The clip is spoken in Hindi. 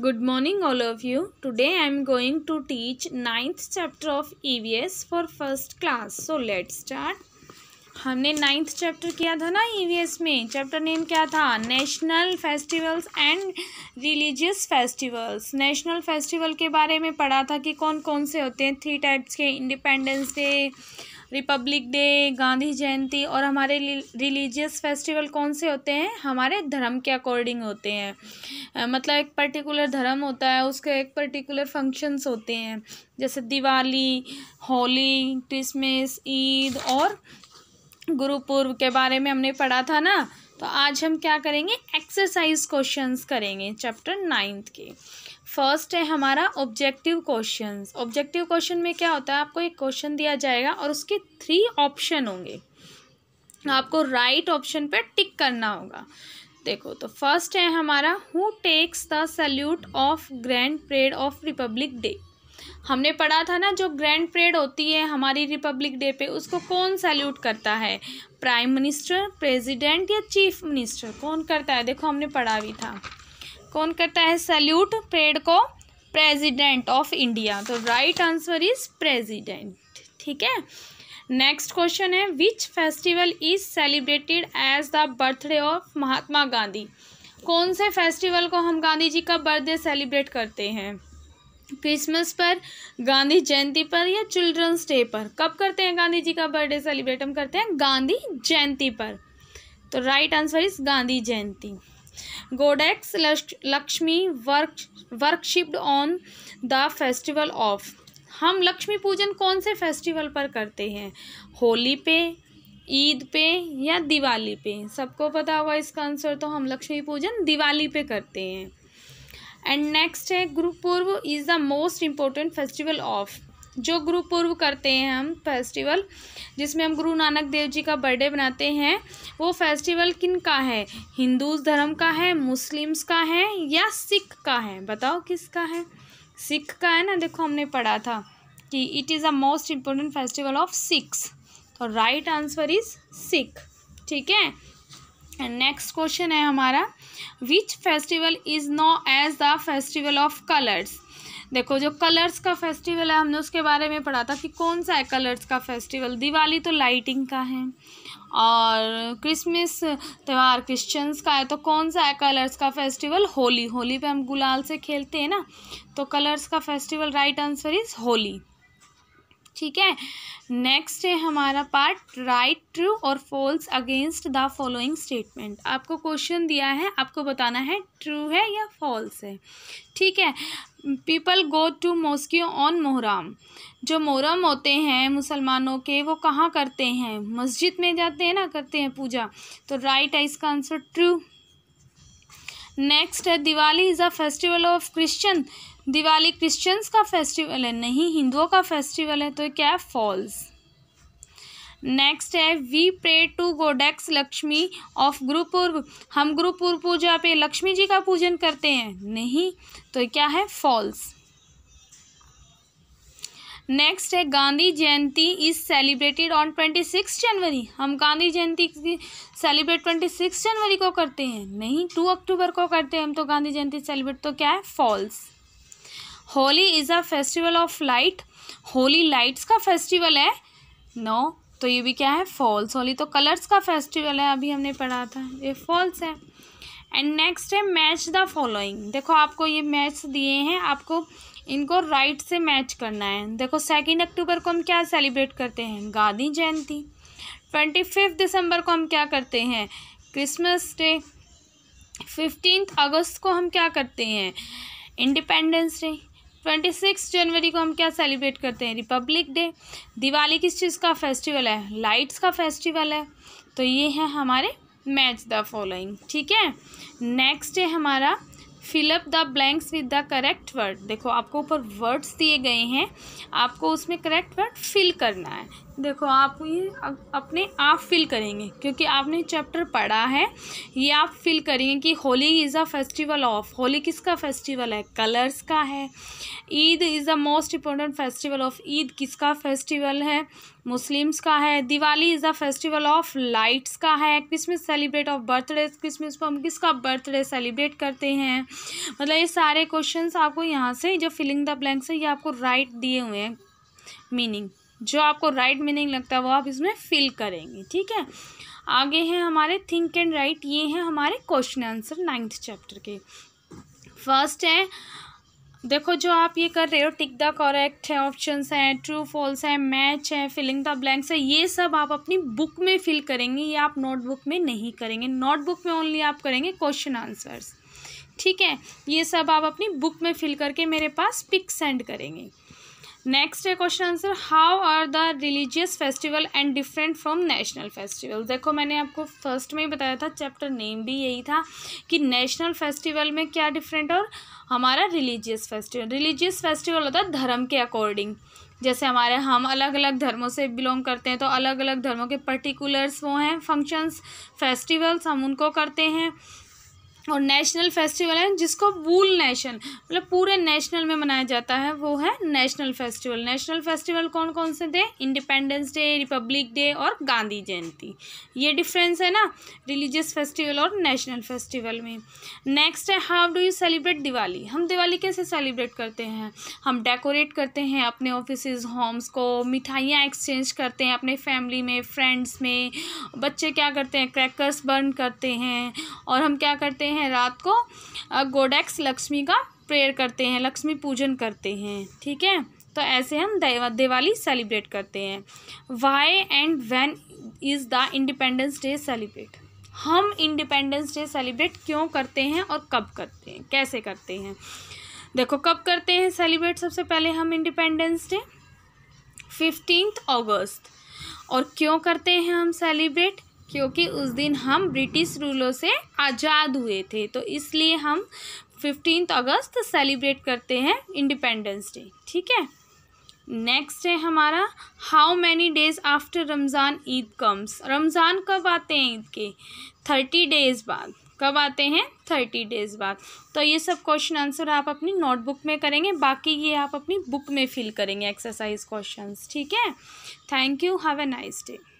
good morning all of you today i am going to teach ninth chapter of evs for first class so let's start हमने नाइन्थ चैप्टर किया था ना ईवीएस e में चैप्टर नेम क्या था national festivals and religious festivals national festival के बारे में पढ़ा था कि कौन कौन से होते हैं थ्री टाइप्स के Independence Day Republic Day Gandhi Jayanti और हमारे रिलीजियस फेस्टिवल कौन से होते हैं हमारे धर्म के अकॉर्डिंग होते हैं मतलब एक पर्टिकुलर धर्म होता है उसके एक पर्टिकुलर फंक्शंस होते हैं जैसे दिवाली होली क्रिसमस ईद और गुरुपूर्व के बारे में हमने पढ़ा था ना तो आज हम क्या करेंगे एक्सरसाइज क्वेश्चंस करेंगे चैप्टर नाइन्थ के फर्स्ट है हमारा ऑब्जेक्टिव क्वेश्चन ऑब्जेक्टिव क्वेश्चन में क्या होता है आपको एक क्वेश्चन दिया जाएगा और उसके थ्री ऑप्शन होंगे आपको राइट right ऑप्शन पर टिक करना होगा देखो तो फर्स्ट है हमारा who takes the salute of grand parade of Republic Day हमने पढ़ा था ना जो ग्रैंड परेड होती है हमारी रिपब्लिक डे पे उसको कौन सैल्यूट करता है प्राइम मिनिस्टर प्रेसिडेंट या चीफ मिनिस्टर कौन करता है देखो हमने पढ़ा भी था कौन करता है सैल्यूट परेड को प्रेसिडेंट ऑफ इंडिया तो राइट आंसर इज प्रेसिडेंट ठीक है नेक्स्ट क्वेश्चन है which festival is celebrated as the birthday of Mahatma Gandhi कौन से फेस्टिवल को हम गांधी जी का बर्थडे सेलिब्रेट करते हैं क्रिसमस पर गांधी जयंती पर या चिल्ड्रंस डे पर कब करते हैं गांधी जी का बर्थडे सेलिब्रेट हम करते हैं गांधी जयंती पर तो right answer is Gandhi Jayanti goddess Lakshmi work worshipped on the festival of हम लक्ष्मी पूजन कौन से फेस्टिवल पर करते हैं होली पे ईद पे या दिवाली पे सबको पता होगा इसका आंसर तो हम लक्ष्मी पूजन दिवाली पे करते हैं एंड नेक्स्ट है Gurpurab is the most important festival of जो गुरु पूर्व करते हैं हम फेस्टिवल जिसमें हम गुरु नानक देव जी का बर्थडे बनाते हैं वो फेस्टिवल किन का है हिंदू धर्म का है मुस्लिम्स का है या सिख का है बताओ किसका है सिख का है ना देखो हमने पढ़ा था कि it is a most important festival of Sikhs तो राइट आंसर इज़ सिख ठीक है नेक्स्ट क्वेश्चन है हमारा which festival is known as the festival of colours देखो जो कलर्स का फेस्टिवल है हमने उसके बारे में पढ़ा था कि कौन सा है कलर्स का फेस्टिवल दिवाली तो लाइटिंग का है और क्रिसमस त्यौहार क्रिश्चियंस का है तो कौन सा है कलर्स का फेस्टिवल होली होली पे हम गुलाल से खेलते हैं ना तो कलर्स का festival right answer is Holi ठीक है नेक्स्ट है हमारा पार्ट राइट ट्रू और false against the following statement आपको क्वेश्चन दिया है आपको बताना है ट्रू है या फॉल्स है ठीक है people go to mosque on Muharram जो मोहरम होते हैं मुसलमानों के वो कहाँ करते हैं मस्जिद में जाते हैं ना करते हैं पूजा तो राइट है इसका आंसर ट्रू नेक्स्ट है Diwali is a festival of Christian Diwali Christians का फेस्टिवल है नहीं हिंदुओं का फेस्टिवल है तो क्या है फॉल्स नेक्स्ट है we pray to goddess Lakshmi of Gurpurab हम गुरुपूर्व पूजा पे लक्ष्मी जी का पूजन करते हैं नहीं तो क्या है फॉल्स नेक्स्ट है Gandhi Jayanti is celebrated on twenty six January हम Gandhi Jayanti celebrate twenty six जनवरी को करते हैं नहीं टू अक्टूबर को करते हैं हम तो गांधी जयंती सेलिब्रेट तो क्या है false Holi is a festival of light Holi lights का फेस्टिवल है नो no, तो ये भी क्या है फॉल्स होली तो कलर्स का फेस्टिवल है अभी हमने पढ़ा था ये फॉल्स है एंड नेक्स्ट है मैच द फॉलोइंग देखो आपको ये मैच दिए हैं आपको इनको राइट से मैच करना है देखो सेकेंड अक्टूबर को हम क्या सेलिब्रेट करते हैं गांधी जयंती ट्वेंटी फिफ्थ दिसंबर को हम क्या करते हैं क्रिसमस डे फिफ्टीन अगस्त को हम क्या करते हैं इंडिपेंडेंस डे ट्वेंटी सिक्स जनवरी को हम क्या सेलिब्रेट करते हैं रिपब्लिक डे दिवाली किस चीज़ का फेस्टिवल है लाइट्स का फेस्टिवल है तो ये है हमारे मैच द फॉलोइंग ठीक है नेक्स्ट है हमारा fill up the blanks with the correct word देखो आपको ऊपर वर्ड्स दिए गए हैं आपको उसमें करेक्ट वर्ड फिल करना है देखो आप ये अपने आप फील करेंगे क्योंकि आपने चैप्टर पढ़ा है ये आप फील करेंगे कि Holi is a festival of Holi किसका फेस्टिवल है कलर्स का है Eid is the most important festival of Eid किसका फेस्टिवल है मुस्लिम्स का है Diwali is a festival of lights का है Christmas celebrate of birthday Christmas को हम किसका बर्थडे सेलिब्रेट करते हैं मतलब ये सारे क्वेश्चन आपको यहाँ से जो फिलिंग द ब्लैंक्स है ये आपको राइट दिए हुए हैं मीनिंग जो आपको राइट मीनिंग लगता है वो आप इसमें फिल करेंगे ठीक है आगे हैं हमारे थिंक एंड राइट ये हैं हमारे क्वेश्चन आंसर नाइन्थ चैप्टर के फर्स्ट है देखो जो आप ये कर रहे हो टिक द करेक्ट है ऑप्शंस हैं ट्रू फॉल्स हैं मैच है फिलिंग द ब्लैंक्स है ये सब आप अपनी बुक में फिल करेंगे ये आप नोटबुक में नहीं करेंगे नोटबुक में ओनली आप करेंगे क्वेश्चन आंसर्स ठीक है ये सब आप अपनी बुक में फिल करके मेरे पास पिक सेंड करेंगे नेक्स्ट है question answer how are the religious festival and different from national festival देखो मैंने आपको फर्स्ट में ही बताया था चैप्टर नेम भी यही था कि नेशनल फेस्टिवल में क्या डिफरेंट और हमारा रिलीजियस फेस्टिवल रिलीजियस फेस्टिवल होता है धर्म के अकॉर्डिंग जैसे हमारे हम अलग अलग धर्मों से बिलोंग करते हैं तो अलग अलग धर्मों के पर्टिकुलर्स वो हैं फंक्शंस फेस्टिवल्स हम उनको करते हैं और नेशनल फेस्टिवल है जिसको वूल नेशन मतलब पूरे नेशनल में मनाया जाता है वो है नेशनल फेस्टिवल नेशनल फेस्टिवल कौन कौन से थे इंडिपेंडेंस डे रिपब्लिक डे और गांधी जयंती ये डिफरेंस है ना रिलीजियस फेस्टिवल और नेशनल फेस्टिवल में नेक्स्ट है how do you celebrate Diwali हम दिवाली कैसे सेलिब्रेट करते हैं हम डेकोरेट करते हैं अपने ऑफिस होम्स को मिठाइयाँ एक्सचेंज करते हैं अपने फैमिली में फ्रेंड्स में बच्चे क्या करते हैं क्रैकर्स बर्न करते हैं और हम क्या करते हैं हैं रात को गोडेक्स लक्ष्मी का प्रेयर करते हैं लक्ष्मी पूजन करते हैं ठीक है तो ऐसे हम दिवाली सेलिब्रेट करते हैं why and when is the independence day celebrate हम इंडिपेंडेंस डे सेलिब्रेट क्यों करते हैं और कब करते हैं कैसे करते हैं देखो कब करते हैं सेलिब्रेट सबसे पहले हम इंडिपेंडेंस डे फिफ्टींथ अगस्त और क्यों करते हैं हम सेलिब्रेट क्योंकि उस दिन हम ब्रिटिश रूलों से आज़ाद हुए थे तो इसलिए हम फिफ्टीन अगस्त सेलिब्रेट करते हैं इंडिपेंडेंस डे ठीक है नेक्स्ट है हमारा how many days after Ramzan Eid comes Ramzan कब आते हैं ईद के थर्टी डेज़ बाद कब आते हैं थर्टी डेज़ बाद तो ये सब क्वेश्चन आंसर आप अपनी नोटबुक में करेंगे बाकी ये आप अपनी बुक में फिल करेंगे एक्सरसाइज क्वेश्चंस ठीक है thank you have a nice day